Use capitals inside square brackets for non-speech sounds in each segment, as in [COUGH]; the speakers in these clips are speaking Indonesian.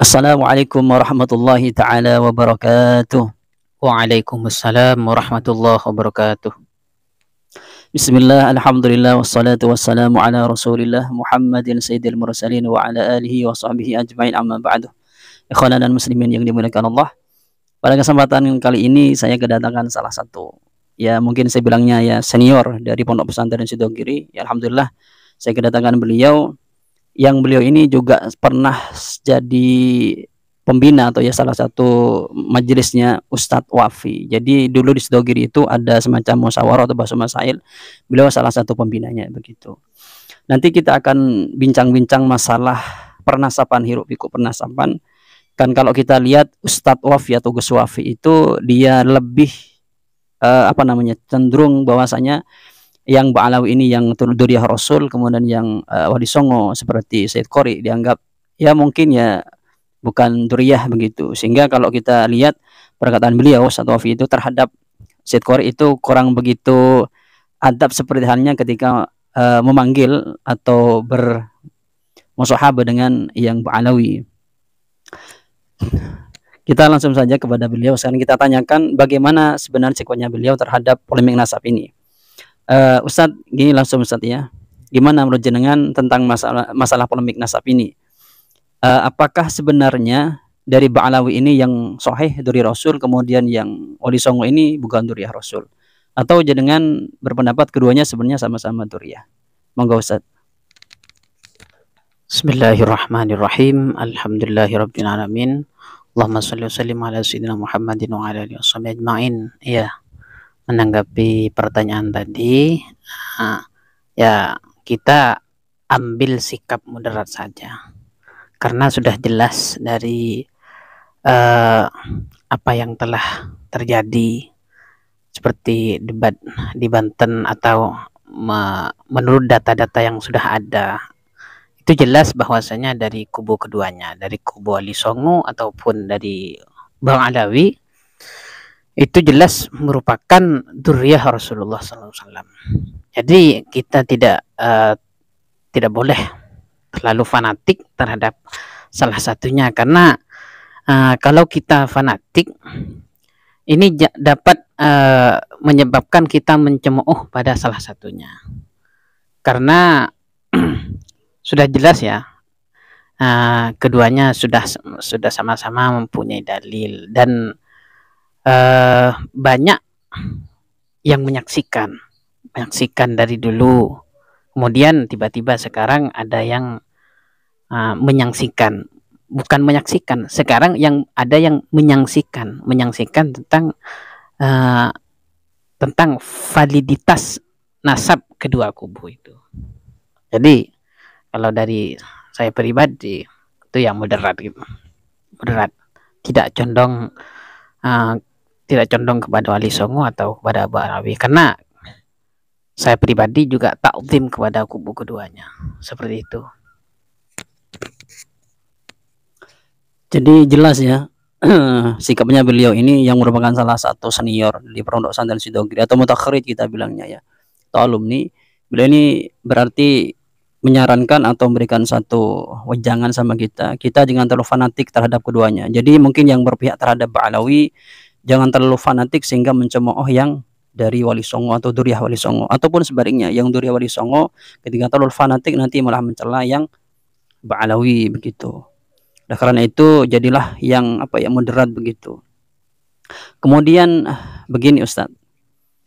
Assalamualaikum warahmatullahi taala wabarakatuh. Waalaikumsalam warahmatullahi wabarakatuh. Bismillah, alhamdulillah, wassalatu wassalamu ala rasulillah Muhammadin sayyidil mursalin wa ala alihi wa sahbihi ajmain amma ba'du Ikhwanan dan muslimin yang dimuliakan Allah Pada kesempatan kali ini saya kedatangan salah satu Ya mungkin saya bilangnya ya senior dari Pondok Pesantren Sidogiri Ya Alhamdulillah saya kedatangan beliau yang beliau ini juga pernah jadi pembina atau ya salah satu majelisnya Ustadz Wafi. Jadi dulu di Sidogiri itu ada semacam musyawarah atau bahasa masail. Beliau salah satu pembinanya begitu. Nanti kita akan bincang-bincang masalah pernasapan hirup pikuk pernasapan. Kan kalau kita lihat Ustadz Wafi atau Gus Wafi itu dia lebih eh, apa namanya cenderung bahwasanya yang Ba'alawi ini yang Duriah ya Rasul kemudian yang uh, eh, Wadi Songo seperti Said Qori dianggap ya mungkin ya bukan Duriyah begitu sehingga kalau kita lihat perkataan beliau satu wafi itu terhadap Said Qori itu kurang begitu adab seperti halnya ketika uh, memanggil atau bermusahabah dengan yang Ba'alawi kita langsung saja kepada beliau sekarang kita tanyakan bagaimana sebenarnya sikonya beliau terhadap polemik nasab ini uh, Ustadz gini langsung Ustadz ya gimana menurut jenengan tentang masalah masalah polemik nasab ini uh, apakah sebenarnya dari Ba'alawi ini yang soheh dari Rasul kemudian yang Oli Songo ini bukan duriah Rasul atau jenengan berpendapat keduanya sebenarnya sama-sama duriah monggo Ustaz Bismillahirrahmanirrahim Alhamdulillahirrahmanirrahim Allahumma salli wa sallim ala sayyidina Muhammadin wa ala alihi ajma'in ya menanggapi pertanyaan tadi, uh, ya kita ambil sikap moderat saja, karena sudah jelas dari uh, apa yang telah terjadi seperti debat di Banten atau me menurut data-data yang sudah ada itu jelas bahwasanya dari kubu keduanya dari kubu Ali Songo ataupun dari Bang Adawi itu jelas merupakan duriyah Rasulullah SAW. Jadi kita tidak uh, tidak boleh terlalu fanatik terhadap salah satunya karena uh, kalau kita fanatik ini dapat uh, menyebabkan kita mencemooh pada salah satunya karena [CLEARS THROAT] sudah jelas ya uh, keduanya sudah sudah sama-sama mempunyai dalil dan uh, banyak yang menyaksikan, menyaksikan dari dulu. Kemudian tiba-tiba sekarang ada yang uh, menyaksikan, bukan menyaksikan. Sekarang yang ada yang menyaksikan, menyaksikan tentang uh, tentang validitas nasab kedua kubu itu. Jadi kalau dari saya pribadi itu yang moderat gitu, moderat, tidak condong uh, tidak condong kepada Wali Songo atau kepada Abu Arabi karena saya pribadi juga tak optim kepada kubu keduanya seperti itu jadi jelas ya [CLEARS THROAT] sikapnya beliau ini yang merupakan salah satu senior di Pondok Santan Sidogiri atau mutakhirid kita bilangnya ya atau alumni beliau ini berarti menyarankan atau memberikan satu wejangan sama kita kita jangan terlalu fanatik terhadap keduanya jadi mungkin yang berpihak terhadap Ba'alawi Jangan terlalu fanatik sehingga mencemooh yang dari wali songo atau duriah wali songo ataupun sebaliknya yang duriah wali songo ketika terlalu fanatik nanti malah mencela yang ba'alawi begitu. Nah, karena itu jadilah yang apa ya moderat begitu. Kemudian begini Ustadz,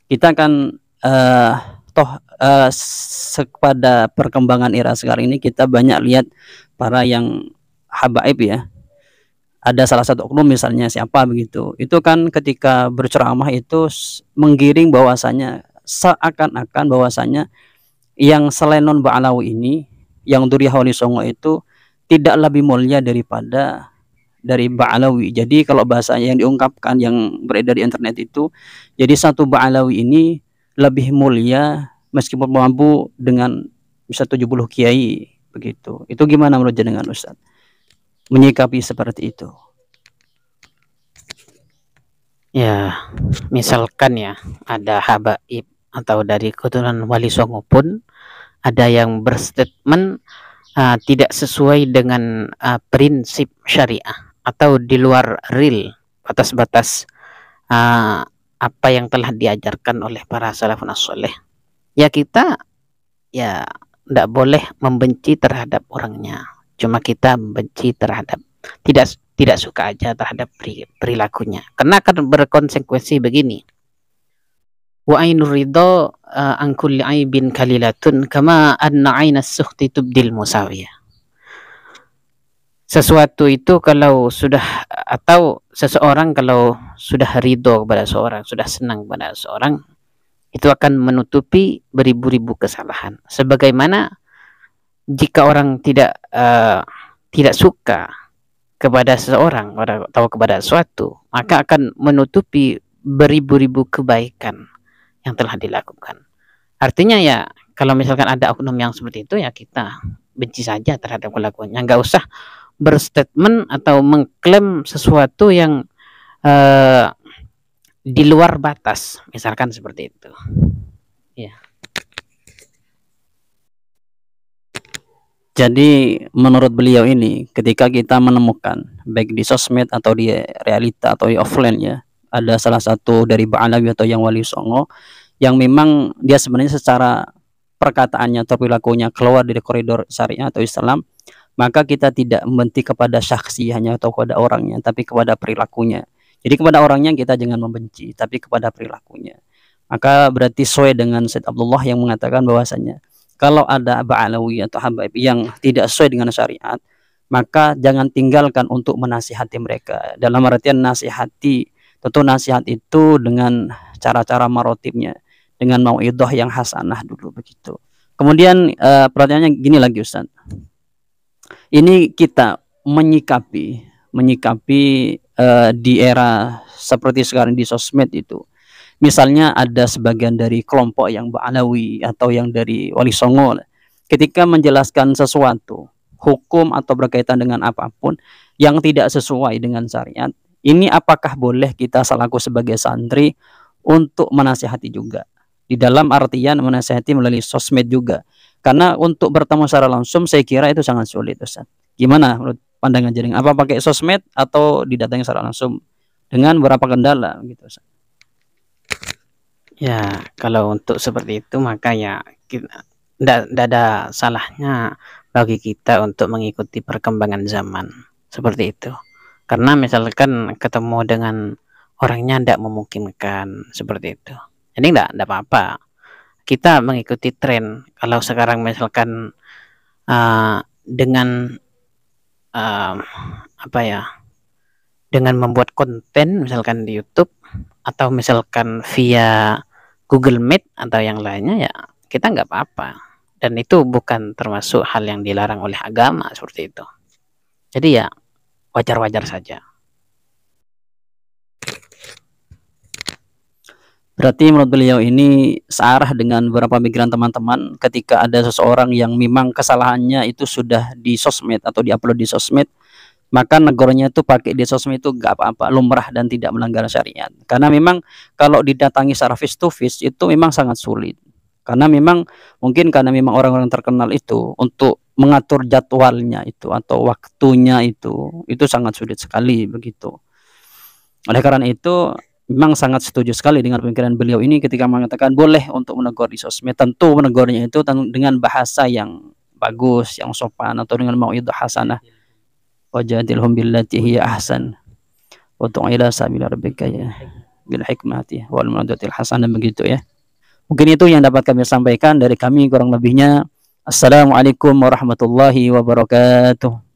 kita akan uh, toh uh, eh, pada perkembangan era sekarang ini kita banyak lihat para yang habaib ya, ada salah satu oknum misalnya siapa begitu itu kan ketika berceramah itu menggiring bahwasanya seakan-akan bahwasanya yang selain non ba'alawi ini yang duriah wali songo itu tidak lebih mulia daripada dari Ba'alawi. Jadi kalau bahasa yang diungkapkan yang beredar di internet itu, jadi satu Ba'alawi ini lebih mulia meskipun mampu dengan bisa 70 kiai begitu. Itu gimana menurut jenengan Ustadz menyikapi seperti itu ya misalkan ya ada habaib atau dari keturunan wali songo pun ada yang berstatement uh, tidak sesuai dengan uh, prinsip syariah atau di luar real batas-batas uh, apa yang telah diajarkan oleh para salafun as ya kita ya tidak boleh membenci terhadap orangnya cuma kita benci terhadap tidak tidak suka aja terhadap perilakunya karena akan berkonsekuensi begini wa ainur ridho eh, an kulli aibin kalilatun kama anna aina suhti tubdil musawiyah sesuatu itu kalau sudah atau seseorang kalau sudah ridho kepada seorang sudah senang kepada seorang itu akan menutupi beribu-ribu kesalahan sebagaimana jika orang tidak uh, tidak suka kepada seseorang atau kepada sesuatu, maka akan menutupi beribu-ribu kebaikan yang telah dilakukan. Artinya ya kalau misalkan ada oknum yang seperti itu ya kita benci saja terhadap kelakuannya, nggak usah berstatement atau mengklaim sesuatu yang uh, di luar batas, misalkan seperti itu. Ya. Yeah. Jadi menurut beliau ini ketika kita menemukan baik di sosmed atau di realita atau di offline ya ada salah satu dari Ba'alawi atau yang Wali Songo yang memang dia sebenarnya secara perkataannya atau perilakunya keluar dari koridor syariah atau Islam maka kita tidak membenci kepada hanya atau kepada orangnya tapi kepada perilakunya jadi kepada orangnya kita jangan membenci tapi kepada perilakunya maka berarti sesuai dengan Said Abdullah yang mengatakan bahwasanya kalau ada ba'alawi atau habaib yang tidak sesuai dengan syariat maka jangan tinggalkan untuk menasihati mereka dalam artian nasihati tentu nasihat itu dengan cara-cara marotipnya, dengan mau idoh yang hasanah dulu begitu kemudian uh, pertanyaannya gini lagi Ustaz ini kita menyikapi menyikapi uh, di era seperti sekarang di sosmed itu Misalnya ada sebagian dari kelompok yang Ba'alawi atau yang dari Wali Songo ketika menjelaskan sesuatu hukum atau berkaitan dengan apapun yang tidak sesuai dengan syariat, ini apakah boleh kita selaku sebagai santri untuk menasihati juga? Di dalam artian menasihati melalui sosmed juga. Karena untuk bertemu secara langsung saya kira itu sangat sulit Ustaz. Gimana menurut pandangan jaring? Apa pakai sosmed atau didatangi secara langsung? Dengan berapa kendala gitu Ustaz? Ya, kalau untuk seperti itu maka ya kita ada salahnya bagi kita untuk mengikuti perkembangan zaman, seperti itu. Karena misalkan ketemu dengan orangnya tidak memungkinkan, seperti itu. Jadi tidak tidak apa-apa. Kita mengikuti tren. Kalau sekarang misalkan uh, dengan uh, apa ya? Dengan membuat konten misalkan di YouTube atau misalkan via Google Meet atau yang lainnya ya kita nggak apa-apa dan itu bukan termasuk hal yang dilarang oleh agama seperti itu jadi ya wajar-wajar saja Berarti menurut beliau ini searah dengan beberapa pemikiran teman-teman ketika ada seseorang yang memang kesalahannya itu sudah di sosmed atau diupload di sosmed maka negornya itu pakai di sosmed itu gak apa-apa lumrah dan tidak melanggar syariat karena memang kalau didatangi secara face to face itu memang sangat sulit karena memang mungkin karena memang orang-orang terkenal itu untuk mengatur jadwalnya itu atau waktunya itu itu sangat sulit sekali begitu oleh karena itu memang sangat setuju sekali dengan pemikiran beliau ini ketika mengatakan boleh untuk menegur di sosmed tentu menegurnya itu dengan bahasa yang bagus yang sopan atau dengan mau itu hasanah wajadilhum billati hiya ahsan wa ila sabila rabbika ya bil hikmati wal maudatil hasanah begitu ya mungkin itu yang dapat kami sampaikan dari kami kurang lebihnya assalamualaikum warahmatullahi wabarakatuh